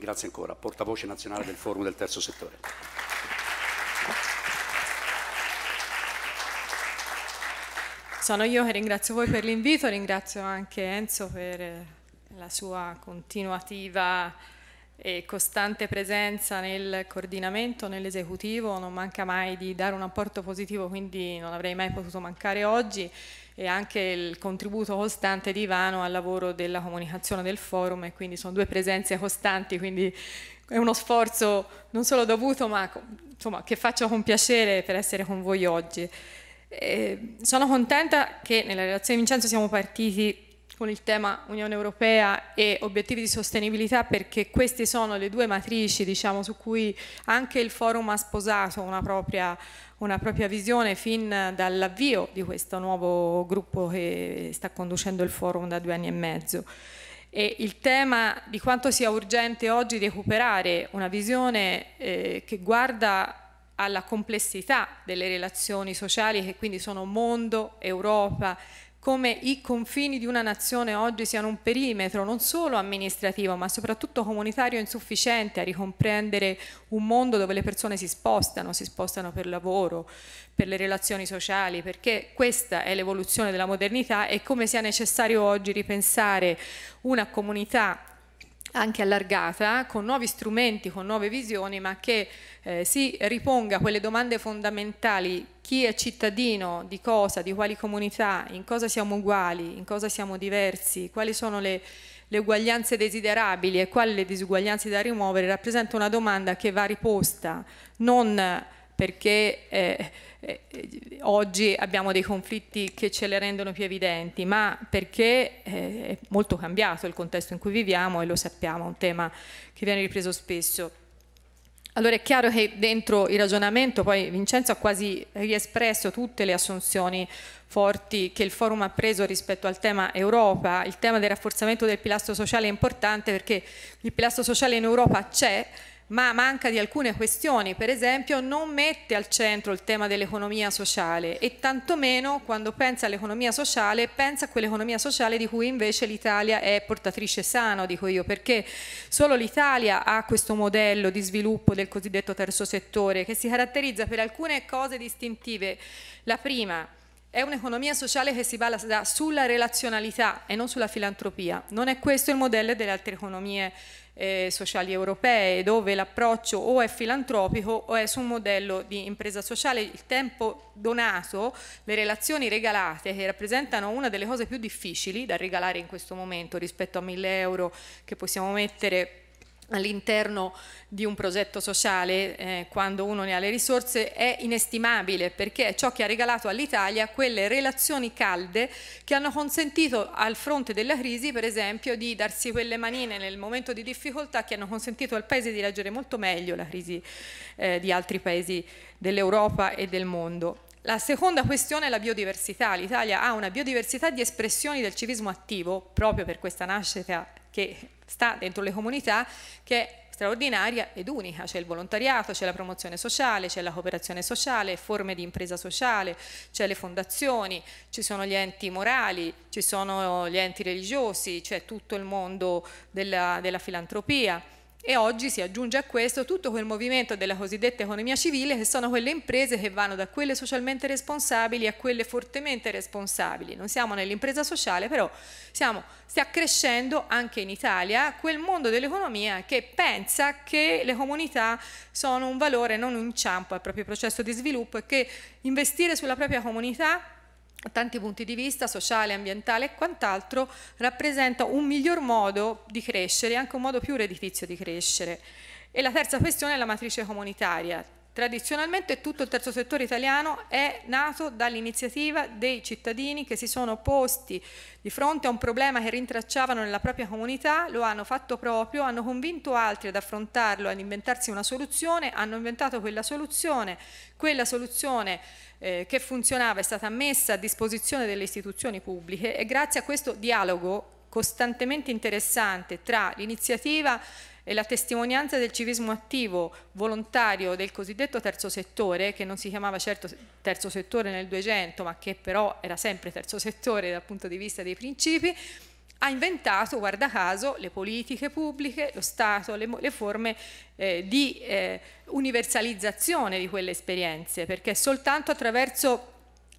Grazie ancora. Portavoce nazionale del Forum del Terzo Settore. Sono io che ringrazio voi per l'invito, ringrazio anche Enzo per eh, la sua continuativa e costante presenza nel coordinamento, nell'esecutivo, non manca mai di dare un apporto positivo, quindi non avrei mai potuto mancare oggi e anche il contributo costante di Ivano al lavoro della comunicazione del forum e quindi sono due presenze costanti, quindi è uno sforzo non solo dovuto ma insomma, che faccio con piacere per essere con voi oggi. Eh, sono contenta che nella relazione di Vincenzo siamo partiti con il tema Unione Europea e obiettivi di sostenibilità perché queste sono le due matrici diciamo, su cui anche il forum ha sposato una propria, una propria visione fin dall'avvio di questo nuovo gruppo che sta conducendo il forum da due anni e mezzo. E il tema di quanto sia urgente oggi recuperare una visione eh, che guarda alla complessità delle relazioni sociali che quindi sono mondo, Europa, come i confini di una nazione oggi siano un perimetro non solo amministrativo ma soprattutto comunitario insufficiente a ricomprendere un mondo dove le persone si spostano, si spostano per lavoro, per le relazioni sociali, perché questa è l'evoluzione della modernità e come sia necessario oggi ripensare una comunità anche allargata, con nuovi strumenti, con nuove visioni, ma che eh, si riponga quelle domande fondamentali, chi è cittadino, di cosa, di quali comunità, in cosa siamo uguali, in cosa siamo diversi, quali sono le, le uguaglianze desiderabili e quali le disuguaglianze da rimuovere, rappresenta una domanda che va riposta, non perché eh, eh, oggi abbiamo dei conflitti che ce le rendono più evidenti, ma perché eh, è molto cambiato il contesto in cui viviamo e lo sappiamo, è un tema che viene ripreso spesso. Allora è chiaro che dentro il ragionamento poi Vincenzo ha quasi riespresso tutte le assunzioni forti che il forum ha preso rispetto al tema Europa, il tema del rafforzamento del pilastro sociale è importante perché il pilastro sociale in Europa c'è, ma manca di alcune questioni, per esempio non mette al centro il tema dell'economia sociale e tantomeno quando pensa all'economia sociale pensa a quell'economia sociale di cui invece l'Italia è portatrice sano, dico io, perché solo l'Italia ha questo modello di sviluppo del cosiddetto terzo settore che si caratterizza per alcune cose distintive. La prima, è un'economia sociale che si basa sulla relazionalità e non sulla filantropia. Non è questo il modello delle altre economie eh, sociali europee, dove l'approccio o è filantropico o è su un modello di impresa sociale. Il tempo donato, le relazioni regalate, che rappresentano una delle cose più difficili da regalare in questo momento rispetto a 1000 euro che possiamo mettere all'interno di un progetto sociale, eh, quando uno ne ha le risorse, è inestimabile perché è ciò che ha regalato all'Italia quelle relazioni calde che hanno consentito al fronte della crisi, per esempio, di darsi quelle manine nel momento di difficoltà che hanno consentito al Paese di reagire molto meglio la crisi eh, di altri Paesi dell'Europa e del mondo. La seconda questione è la biodiversità. L'Italia ha una biodiversità di espressioni del civismo attivo, proprio per questa nascita che sta dentro le comunità, che è straordinaria ed unica, c'è il volontariato, c'è la promozione sociale, c'è la cooperazione sociale, forme di impresa sociale, c'è le fondazioni, ci sono gli enti morali, ci sono gli enti religiosi, c'è tutto il mondo della, della filantropia e oggi si aggiunge a questo tutto quel movimento della cosiddetta economia civile che sono quelle imprese che vanno da quelle socialmente responsabili a quelle fortemente responsabili. Non siamo nell'impresa sociale, però siamo, sta crescendo anche in Italia quel mondo dell'economia che pensa che le comunità sono un valore, non un inciampo al proprio processo di sviluppo e che investire sulla propria comunità tanti punti di vista, sociale, ambientale e quant'altro, rappresenta un miglior modo di crescere, e anche un modo più redditizio di crescere. E la terza questione è la matrice comunitaria. Tradizionalmente tutto il terzo settore italiano è nato dall'iniziativa dei cittadini che si sono posti di fronte a un problema che rintracciavano nella propria comunità, lo hanno fatto proprio, hanno convinto altri ad affrontarlo, ad inventarsi una soluzione, hanno inventato quella soluzione, quella soluzione eh, che funzionava è stata messa a disposizione delle istituzioni pubbliche e grazie a questo dialogo costantemente interessante tra l'iniziativa e la testimonianza del civismo attivo, volontario del cosiddetto terzo settore, che non si chiamava certo terzo settore nel 200, ma che però era sempre terzo settore dal punto di vista dei principi, ha inventato, guarda caso, le politiche pubbliche, lo Stato, le, le forme eh, di eh, universalizzazione di quelle esperienze, perché soltanto attraverso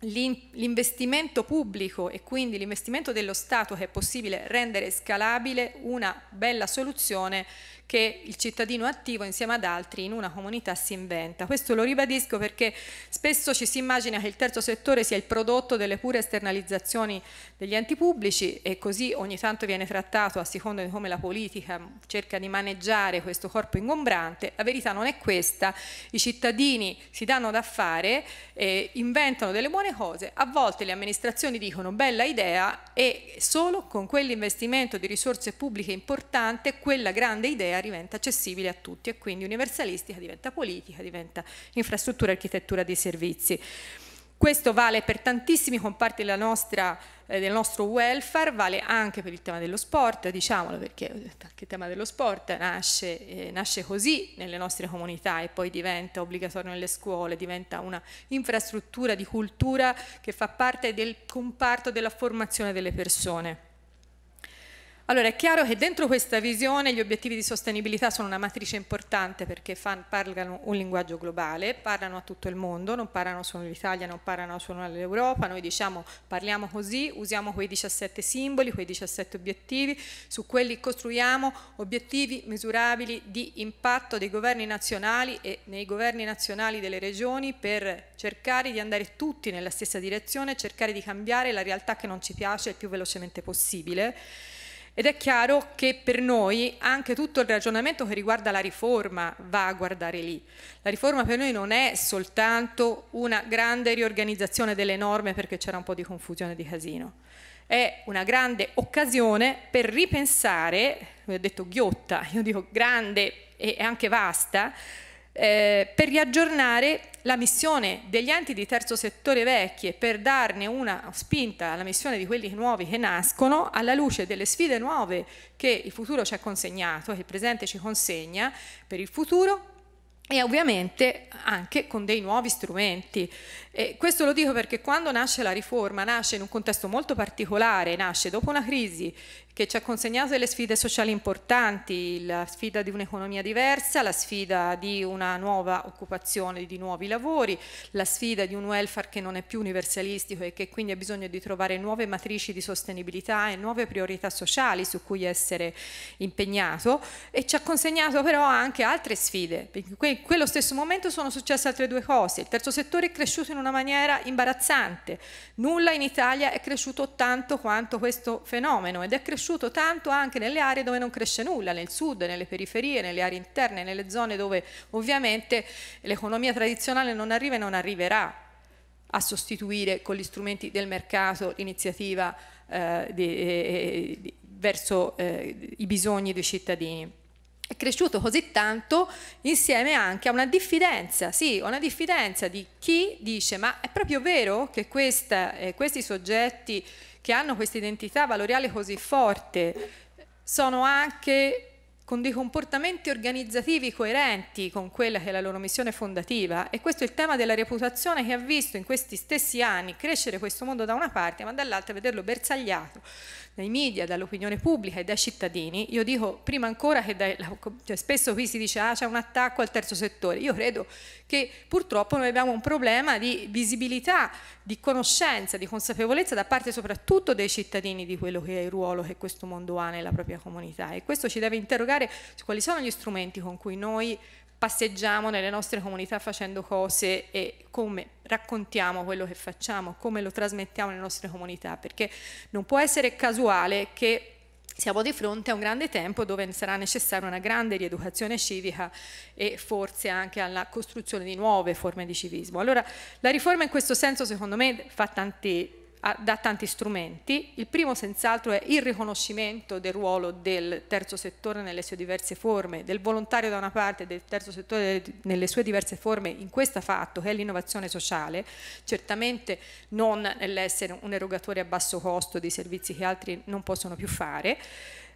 l'investimento pubblico e quindi l'investimento dello Stato che è possibile rendere scalabile una bella soluzione che il cittadino attivo insieme ad altri in una comunità si inventa. Questo lo ribadisco perché spesso ci si immagina che il terzo settore sia il prodotto delle pure esternalizzazioni degli enti pubblici e così ogni tanto viene trattato a seconda di come la politica cerca di maneggiare questo corpo ingombrante. La verità non è questa, i cittadini si danno da fare, eh, inventano delle buone cose, a volte le amministrazioni dicono bella idea e solo con quell'investimento di risorse pubbliche importante quella grande idea diventa accessibile a tutti e quindi universalistica diventa politica, diventa infrastruttura architettura dei servizi. Questo vale per tantissimi comparti della nostra, eh, del nostro welfare, vale anche per il tema dello sport, diciamolo perché il tema dello sport nasce, eh, nasce così nelle nostre comunità e poi diventa obbligatorio nelle scuole, diventa una infrastruttura di cultura che fa parte del comparto della formazione delle persone. Allora è chiaro che dentro questa visione gli obiettivi di sostenibilità sono una matrice importante perché fan, parlano un linguaggio globale, parlano a tutto il mondo, non parlano solo all'Italia, non parlano solo all'Europa, noi diciamo parliamo così, usiamo quei 17 simboli, quei 17 obiettivi, su quelli costruiamo obiettivi misurabili di impatto dei governi nazionali e nei governi nazionali delle regioni per cercare di andare tutti nella stessa direzione, cercare di cambiare la realtà che non ci piace il più velocemente possibile. Ed è chiaro che per noi anche tutto il ragionamento che riguarda la riforma va a guardare lì. La riforma per noi non è soltanto una grande riorganizzazione delle norme perché c'era un po' di confusione di casino. È una grande occasione per ripensare, come ho detto ghiotta, io dico grande e anche vasta, eh, per riaggiornare la missione degli enti di terzo settore vecchi e per darne una spinta alla missione di quelli nuovi che nascono alla luce delle sfide nuove che il futuro ci ha consegnato, che il presente ci consegna per il futuro e ovviamente anche con dei nuovi strumenti. E questo lo dico perché quando nasce la riforma nasce in un contesto molto particolare, nasce dopo una crisi che ci ha consegnato delle sfide sociali importanti, la sfida di un'economia diversa, la sfida di una nuova occupazione, di nuovi lavori, la sfida di un welfare che non è più universalistico e che quindi ha bisogno di trovare nuove matrici di sostenibilità e nuove priorità sociali su cui essere impegnato e ci ha consegnato però anche altre sfide, perché in quello stesso momento sono successe altre due cose, il terzo settore è cresciuto in una maniera imbarazzante, nulla in Italia è cresciuto tanto quanto questo fenomeno ed è cresciuto cresciuto tanto anche nelle aree dove non cresce nulla, nel sud, nelle periferie, nelle aree interne, nelle zone dove ovviamente l'economia tradizionale non arriva e non arriverà a sostituire con gli strumenti del mercato l'iniziativa eh, eh, eh verso eh, i bisogni dei cittadini è cresciuto così tanto insieme anche a una diffidenza, sì, una diffidenza di chi dice ma è proprio vero che questa, eh, questi soggetti che hanno questa identità valoriale così forte sono anche con dei comportamenti organizzativi coerenti con quella che è la loro missione fondativa e questo è il tema della reputazione che ha visto in questi stessi anni crescere questo mondo da una parte ma dall'altra vederlo bersagliato dai media, dall'opinione pubblica e dai cittadini, io dico prima ancora che dai, cioè spesso qui si dice ah, c'è un attacco al terzo settore, io credo che purtroppo noi abbiamo un problema di visibilità, di conoscenza, di consapevolezza da parte soprattutto dei cittadini di quello che è il ruolo che questo mondo ha nella propria comunità e questo ci deve interrogare su quali sono gli strumenti con cui noi passeggiamo nelle nostre comunità facendo cose e come raccontiamo quello che facciamo, come lo trasmettiamo nelle nostre comunità, perché non può essere casuale che siamo di fronte a un grande tempo dove sarà necessaria una grande rieducazione civica e forse anche alla costruzione di nuove forme di civismo. Allora la riforma in questo senso secondo me fa tanti da tanti strumenti. Il primo senz'altro è il riconoscimento del ruolo del terzo settore nelle sue diverse forme, del volontario da una parte e del terzo settore nelle sue diverse forme in questo fatto che è l'innovazione sociale, certamente non nell'essere un erogatore a basso costo di servizi che altri non possono più fare.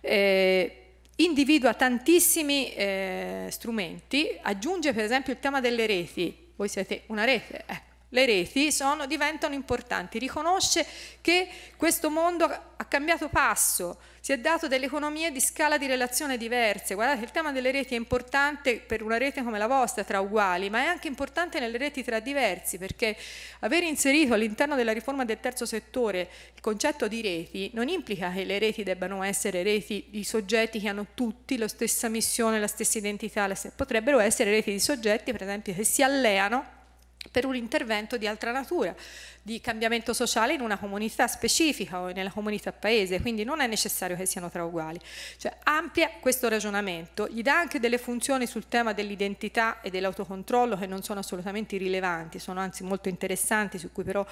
Eh, individua tantissimi eh, strumenti, aggiunge per esempio il tema delle reti, voi siete una rete, ecco le reti sono, diventano importanti. Riconosce che questo mondo ha cambiato passo, si è dato delle economie di scala di relazione diverse. Guardate, il tema delle reti è importante per una rete come la vostra, tra uguali, ma è anche importante nelle reti tra diversi, perché aver inserito all'interno della riforma del terzo settore il concetto di reti non implica che le reti debbano essere reti di soggetti che hanno tutti la stessa missione, la stessa identità, potrebbero essere reti di soggetti, per esempio, che si alleano per un intervento di altra natura di cambiamento sociale in una comunità specifica o nella comunità paese, quindi non è necessario che siano tra uguali. Cioè, amplia questo ragionamento, gli dà anche delle funzioni sul tema dell'identità e dell'autocontrollo che non sono assolutamente irrilevanti, sono anzi molto interessanti, su cui però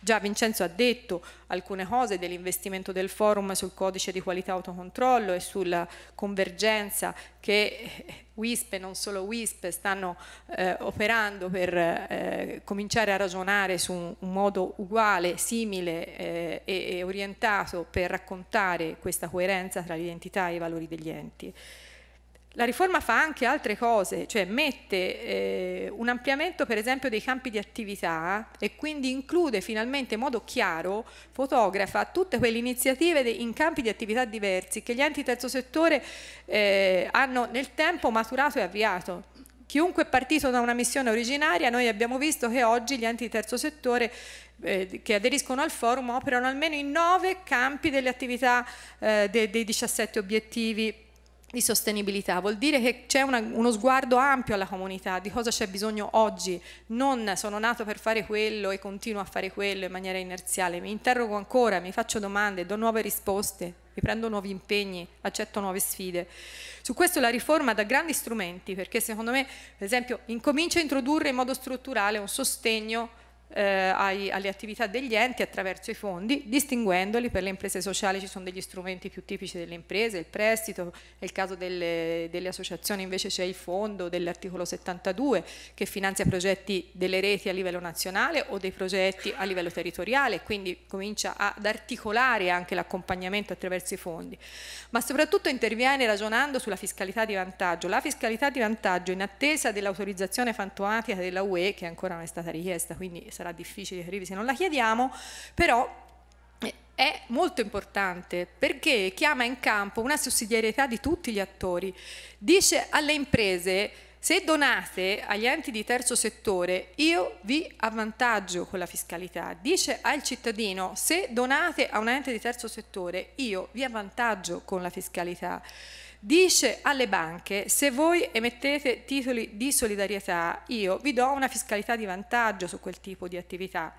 già Vincenzo ha detto alcune cose dell'investimento del forum sul codice di qualità autocontrollo e sulla convergenza che WISP e non solo WISP stanno eh, operando per eh, cominciare a ragionare su un modo modo uguale, simile eh, e, e orientato per raccontare questa coerenza tra l'identità e i valori degli enti. La riforma fa anche altre cose, cioè mette eh, un ampliamento per esempio dei campi di attività e quindi include finalmente in modo chiaro, fotografa tutte quelle iniziative in campi di attività diversi che gli enti terzo settore eh, hanno nel tempo maturato e avviato. Chiunque è partito da una missione originaria, noi abbiamo visto che oggi gli enti di terzo settore eh, che aderiscono al forum operano almeno in nove campi delle attività eh, dei, dei 17 obiettivi di sostenibilità, vuol dire che c'è una, uno sguardo ampio alla comunità, di cosa c'è bisogno oggi, non sono nato per fare quello e continuo a fare quello in maniera inerziale, mi interrogo ancora, mi faccio domande, do nuove risposte, mi prendo nuovi impegni, accetto nuove sfide. Su questo la riforma dà grandi strumenti perché secondo me, per esempio, incomincia a introdurre in modo strutturale un sostegno eh, ai, alle attività degli enti attraverso i fondi, distinguendoli per le imprese sociali ci sono degli strumenti più tipici delle imprese, il prestito, nel caso delle, delle associazioni invece c'è il fondo dell'articolo 72 che finanzia progetti delle reti a livello nazionale o dei progetti a livello territoriale, quindi comincia ad articolare anche l'accompagnamento attraverso i fondi, ma soprattutto interviene ragionando sulla fiscalità di vantaggio. La fiscalità di vantaggio in attesa dell'autorizzazione fantomatica della UE che ancora non è stata richiesta, quindi sarà difficile chiarire se non la chiediamo, però eh, è molto importante perché chiama in campo una sussidiarietà di tutti gli attori. Dice alle imprese se donate agli enti di terzo settore io vi avvantaggio con la fiscalità, dice al cittadino se donate a un ente di terzo settore io vi avvantaggio con la fiscalità dice alle banche se voi emettete titoli di solidarietà io vi do una fiscalità di vantaggio su quel tipo di attività.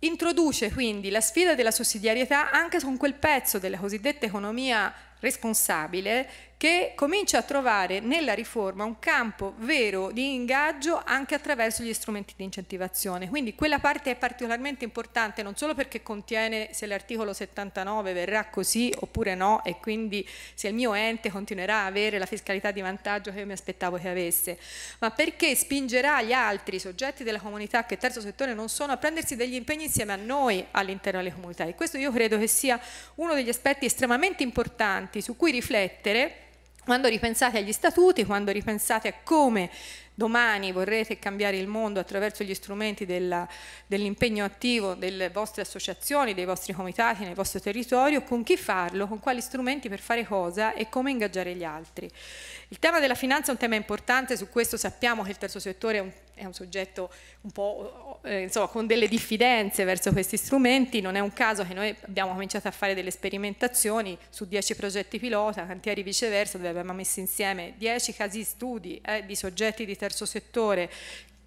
Introduce quindi la sfida della sussidiarietà anche con quel pezzo della cosiddetta economia responsabile che comincia a trovare nella riforma un campo vero di ingaggio anche attraverso gli strumenti di incentivazione. Quindi quella parte è particolarmente importante non solo perché contiene se l'articolo 79 verrà così oppure no e quindi se il mio ente continuerà a avere la fiscalità di vantaggio che io mi aspettavo che avesse, ma perché spingerà gli altri soggetti della comunità che terzo settore non sono a prendersi degli impegni insieme a noi all'interno delle comunità e questo io credo che sia uno degli aspetti estremamente importanti importanti su cui riflettere quando ripensate agli statuti, quando ripensate a come domani vorrete cambiare il mondo attraverso gli strumenti dell'impegno attivo delle vostre associazioni, dei vostri comitati nel vostro territorio, con chi farlo, con quali strumenti per fare cosa e come ingaggiare gli altri. Il tema della finanza è un tema importante, su questo sappiamo che il terzo settore è un è un soggetto un po' eh, insomma, con delle diffidenze verso questi strumenti, non è un caso che noi abbiamo cominciato a fare delle sperimentazioni su 10 progetti pilota, cantieri viceversa, dove abbiamo messo insieme 10 casi studi eh, di soggetti di terzo settore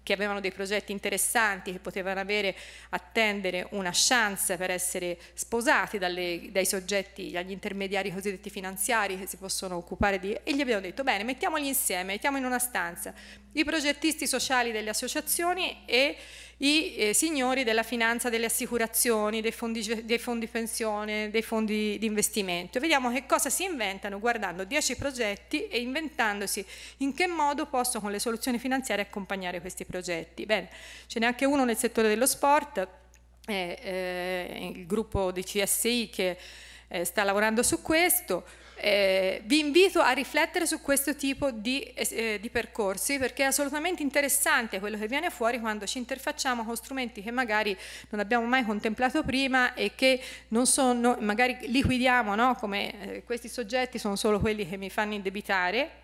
che avevano dei progetti interessanti, che potevano avere, attendere una chance per essere sposati dalle, dai soggetti, dagli intermediari cosiddetti finanziari che si possono occupare di... E gli abbiamo detto, bene, mettiamoli insieme, mettiamo in una stanza i progettisti sociali delle associazioni e i eh, signori della finanza delle assicurazioni, dei fondi, dei fondi pensione, dei fondi di investimento. vediamo che cosa si inventano guardando 10 progetti e inventandosi in che modo possono con le soluzioni finanziarie accompagnare questi progetti. Bene, ce n'è anche uno nel settore dello sport, eh, eh, il gruppo di CSI che eh, sta lavorando su questo, eh, vi invito a riflettere su questo tipo di, eh, di, percorsi perché è assolutamente interessante quello che viene fuori quando ci interfacciamo con strumenti che magari non abbiamo mai contemplato prima e che non sono, magari liquidiamo, no? come eh, questi soggetti sono solo quelli che mi fanno indebitare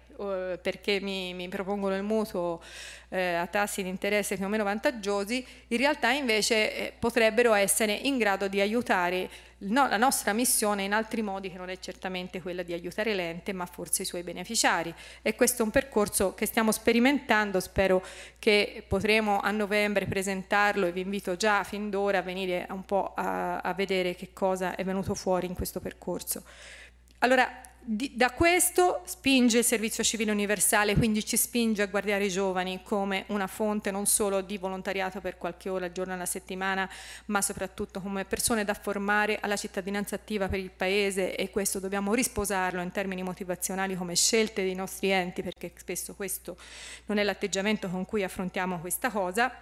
perché mi, mi, propongono il mutuo eh, a tassi di interesse più o meno vantaggiosi, in realtà invece eh, potrebbero essere in grado di aiutare no, la nostra missione in altri modi che non è certamente quella di aiutare l'ente, ma forse i suoi beneficiari. E questo è un percorso che stiamo sperimentando, spero che potremo a novembre presentarlo e vi invito già fin d'ora a venire un po' a, a vedere che cosa è venuto fuori in questo percorso. Allora, di, da questo spinge il servizio civile universale, quindi ci spinge a guardare i giovani come una fonte non solo di volontariato per qualche ora giorno alla settimana, ma soprattutto come persone da formare alla cittadinanza attiva per il Paese e questo dobbiamo risposarlo in termini motivazionali come scelte dei nostri enti, perché spesso questo non è l'atteggiamento con cui affrontiamo questa cosa.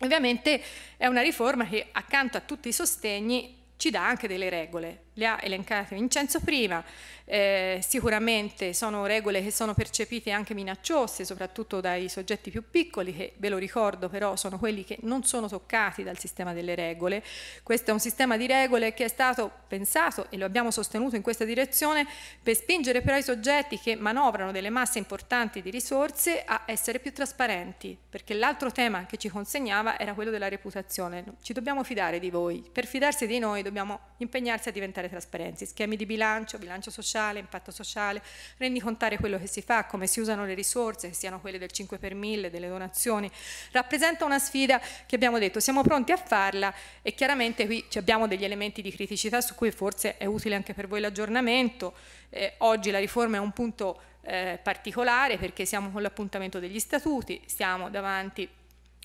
Ovviamente è una riforma che accanto a tutti i sostegni ci dà anche delle regole, le ha elencate Vincenzo prima, eh, sicuramente sono regole che sono percepite anche minacciose, soprattutto dai soggetti più piccoli, che ve lo ricordo però sono quelli che non sono toccati dal sistema delle regole. Questo è un sistema di regole che è stato pensato, e lo abbiamo sostenuto in questa direzione, per spingere però i soggetti che manovrano delle masse importanti di risorse a essere più trasparenti, perché l'altro tema che ci consegnava era quello della reputazione. Ci dobbiamo fidare di voi, per fidarsi di noi dobbiamo impegnarsi a diventare fare trasparenza, schemi di bilancio, bilancio sociale, impatto sociale, rendicontare quello che si fa, come si usano le risorse, che siano quelle del 5 per 1000, delle donazioni, rappresenta una sfida che abbiamo detto siamo pronti a farla e chiaramente qui abbiamo degli elementi di criticità su cui forse è utile anche per voi l'aggiornamento, eh, oggi la riforma è un punto eh, particolare perché siamo con l'appuntamento degli statuti, siamo davanti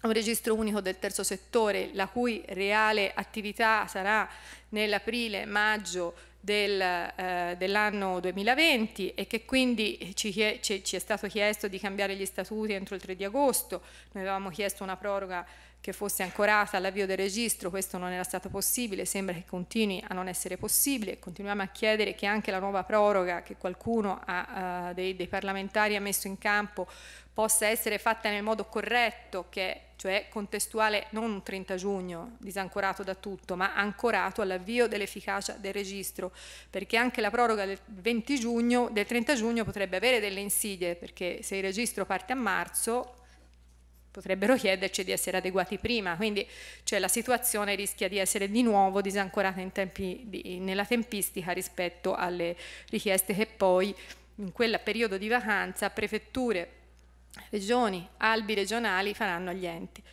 un registro unico del terzo settore, la cui reale attività sarà nell'aprile-maggio del, eh, dell'anno 2020 e che quindi ci, ci, ci, è stato chiesto di cambiare gli statuti entro il 3 di agosto, noi avevamo chiesto una proroga che fosse ancorata all'avvio del registro, questo non era stato possibile, sembra che continui a non essere possibile, continuiamo a chiedere che anche la nuova proroga che qualcuno ha, eh, dei, dei parlamentari ha messo in campo possa essere fatta nel modo corretto che cioè contestuale non 30 giugno, disancorato da tutto, ma ancorato all'avvio dell'efficacia del registro, perché anche la proroga del, 20 giugno, del 30 giugno potrebbe avere delle insidie, perché se il registro parte a marzo potrebbero chiederci di essere adeguati prima, quindi cioè, la situazione rischia di essere di nuovo disancorata di, nella tempistica rispetto alle richieste che poi in quel periodo di vacanza prefetture regioni, albi regionali faranno gli enti.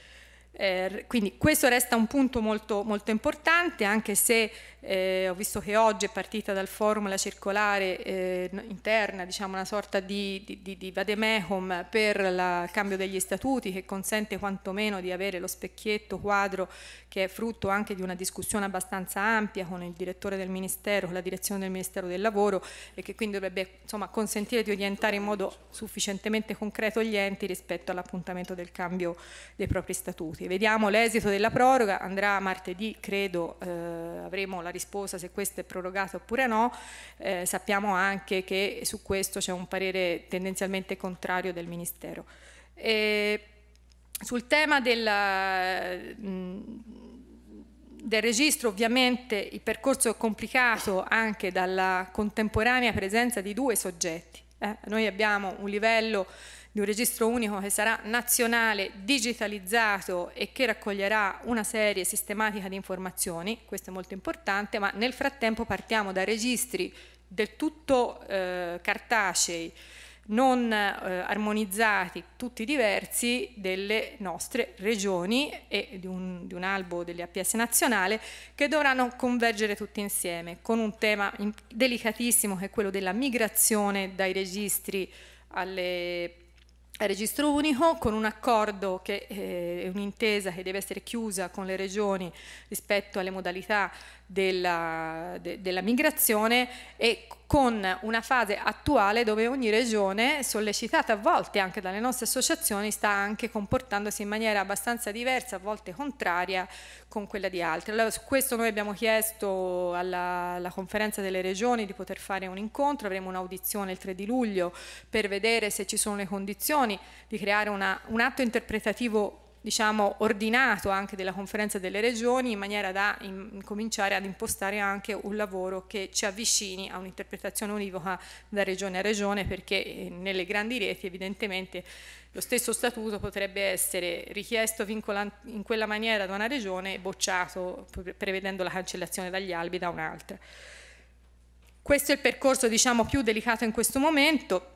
Eh, quindi questo resta un punto molto, molto importante, anche se eh, ho visto che oggi è partita dal forum la circolare eh, interna, diciamo una sorta di, di, di vademecum per il cambio degli statuti che consente quantomeno di avere lo specchietto quadro che è frutto anche di una discussione abbastanza ampia con il direttore del Ministero, con la direzione del Ministero del Lavoro e che quindi dovrebbe insomma, consentire di orientare in modo sufficientemente concreto gli enti rispetto all'appuntamento del cambio dei propri statuti minuti. Vediamo l'esito della proroga, andrà martedì, credo eh, avremo la risposta se questo è prorogato oppure no. Eh, sappiamo anche che su questo c'è un parere tendenzialmente contrario del Ministero. E sul tema della... Mm, del registro ovviamente il percorso è complicato anche dalla contemporanea presenza di due soggetti. Eh? Noi abbiamo un livello di un registro unico che sarà nazionale, digitalizzato e che raccoglierà una serie sistematica di informazioni, questo è molto importante, ma nel frattempo partiamo da registri del tutto eh, cartacei, non eh, armonizzati, tutti diversi, delle nostre regioni e di un, di un albo dell'APS nazionale che dovranno convergere tutti insieme con un tema delicatissimo che è quello della migrazione dai registri alle registro unico con un accordo che eh, è un'intesa che deve essere chiusa con le regioni rispetto alle modalità della, de, della migrazione e con una fase attuale dove ogni regione, sollecitata a volte anche dalle nostre associazioni, sta anche comportandosi in maniera abbastanza diversa, a volte contraria con quella di altre. Allora su questo noi abbiamo chiesto alla, alla conferenza delle regioni di poter fare un incontro, avremo un'audizione il 3 di luglio per vedere se ci sono le condizioni di creare una, un atto interpretativo diciamo, ordinato anche della conferenza delle regioni in maniera da in, cominciare ad impostare anche un lavoro che ci avvicini a un'interpretazione univoca da regione a regione perché eh, nelle grandi reti evidentemente lo stesso statuto potrebbe essere richiesto in quella maniera da una regione e bocciato prevedendo la cancellazione dagli albi da un'altra. Questo è il percorso diciamo, più delicato in questo momento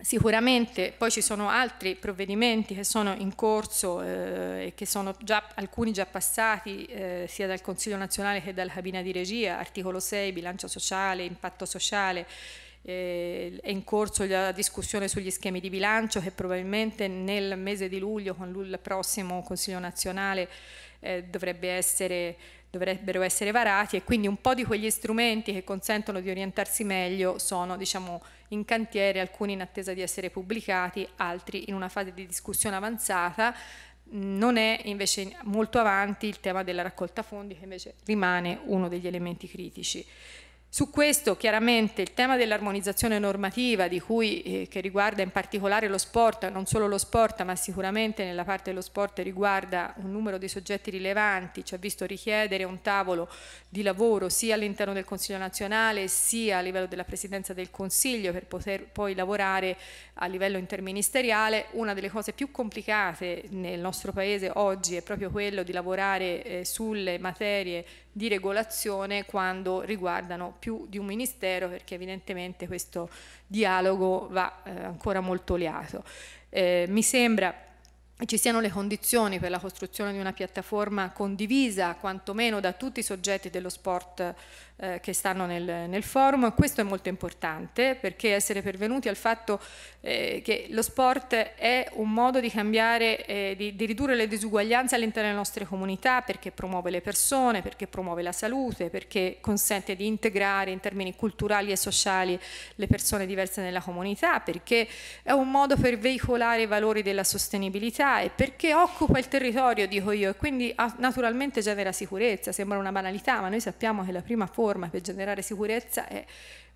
Sicuramente poi ci sono altri provvedimenti che sono in corso eh, e che sono già, alcuni già passati eh, sia dal Consiglio nazionale che dalla cabina di regia, articolo 6, bilancio sociale, impatto sociale, eh, è in corso la discussione sugli schemi di bilancio che probabilmente nel mese di luglio con il prossimo Consiglio nazionale eh, dovrebbe essere dovrebbero essere varati e quindi un po' di quegli strumenti che consentono di orientarsi meglio sono diciamo, in cantiere, alcuni in attesa di essere pubblicati, altri in una fase di discussione avanzata. Non è invece molto avanti il tema della raccolta fondi che invece rimane uno degli elementi critici. Su questo chiaramente il tema dell'armonizzazione normativa di cui, eh, che riguarda in particolare lo sport, non solo lo sport ma sicuramente nella parte dello sport riguarda un numero di soggetti rilevanti, ci ha visto richiedere un tavolo di lavoro sia all'interno del Consiglio nazionale sia a livello della Presidenza del Consiglio per poter poi lavorare a livello interministeriale. Una delle cose più complicate nel nostro Paese oggi è proprio quello di lavorare eh, sulle materie di regolazione quando riguardano più di un ministero perché evidentemente questo dialogo va eh, ancora molto liato. Eh, mi sembra ci siano le condizioni per la costruzione di una piattaforma condivisa quantomeno da tutti i soggetti dello sport eh, che stanno nel, nel, forum. Questo è molto importante perché essere pervenuti al fatto eh, che lo sport è un modo di cambiare, eh, di, di, ridurre le disuguaglianze all'interno delle nostre comunità perché promuove le persone, perché promuove la salute, perché consente di integrare in termini culturali e sociali le persone diverse nella comunità, perché è un modo per veicolare i valori della sostenibilità e perché occupa il territorio, dico io, e quindi naturalmente genera sicurezza. Sembra una banalità, ma noi sappiamo che la prima forma piattaforma per generare sicurezza è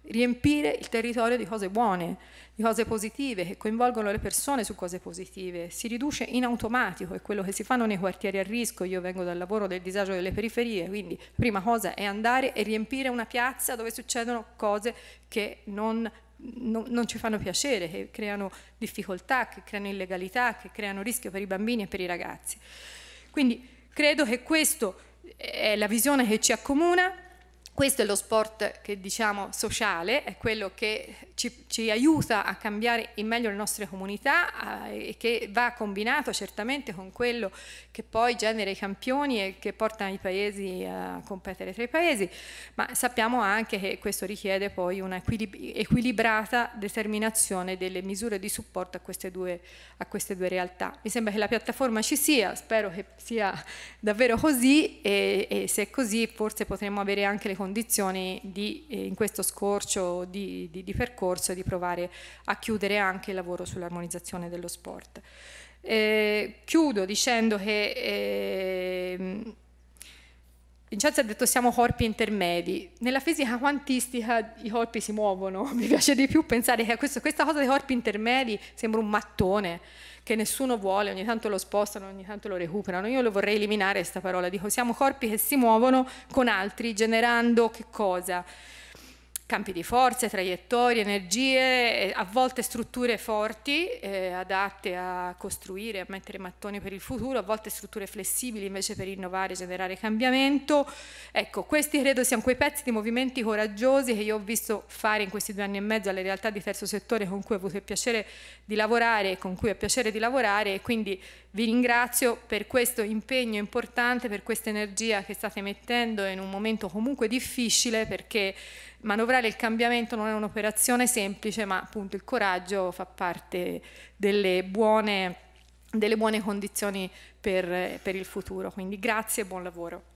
riempire il territorio di cose buone, di cose positive, che coinvolgono le persone su cose positive. Si riduce in automatico, è quello che si fanno nei quartieri a rischio, io vengo dal lavoro del disagio delle periferie, quindi prima cosa è andare e riempire una piazza dove succedono cose che non, non, non ci fanno piacere, che creano difficoltà, che creano illegalità, che creano rischio per i bambini e per i ragazzi. Quindi credo che questa è la visione che ci accomuna questo è lo sport che diciamo sociale, è quello che ci, ci aiuta a cambiare in meglio le nostre comunità eh, e che va combinato certamente con quello che poi genera i campioni e che porta i paesi a competere tra i paesi, ma sappiamo anche che questo richiede poi un'equilibrata equilibrata determinazione delle misure di supporto a queste due, a queste due realtà. Mi sembra che la piattaforma ci sia, spero che sia davvero così e, e se è così forse potremmo avere anche le condizioni condizioni di, eh, in questo scorcio di, di, di, percorso di provare a chiudere anche il lavoro sull'armonizzazione dello sport. Eh, chiudo dicendo che eh, Vincenzo ha detto siamo corpi intermedi. Nella fisica quantistica i corpi si muovono, mi piace di più pensare che questo, questa cosa dei corpi intermedi sembra un mattone che nessuno vuole, ogni tanto lo spostano, ogni tanto lo recuperano. Io lo vorrei eliminare questa parola, dico siamo corpi che si muovono con altri, generando che cosa? campi di forze, traiettorie, energie, eh, a volte strutture forti eh, adatte a costruire, a mettere mattoni per il futuro, a volte strutture flessibili invece per innovare, e generare cambiamento. Ecco, questi credo siano quei pezzi di movimenti coraggiosi che io ho visto fare in questi due anni e mezzo alle realtà di terzo settore con cui ho avuto il piacere di lavorare e con cui ho piacere di lavorare e quindi vi ringrazio per questo impegno importante, per questa energia che state mettendo in un momento comunque difficile perché Manovrare il cambiamento non è un'operazione semplice, ma appunto il coraggio fa parte delle buone, delle buone condizioni per, per il futuro. Quindi grazie e buon lavoro.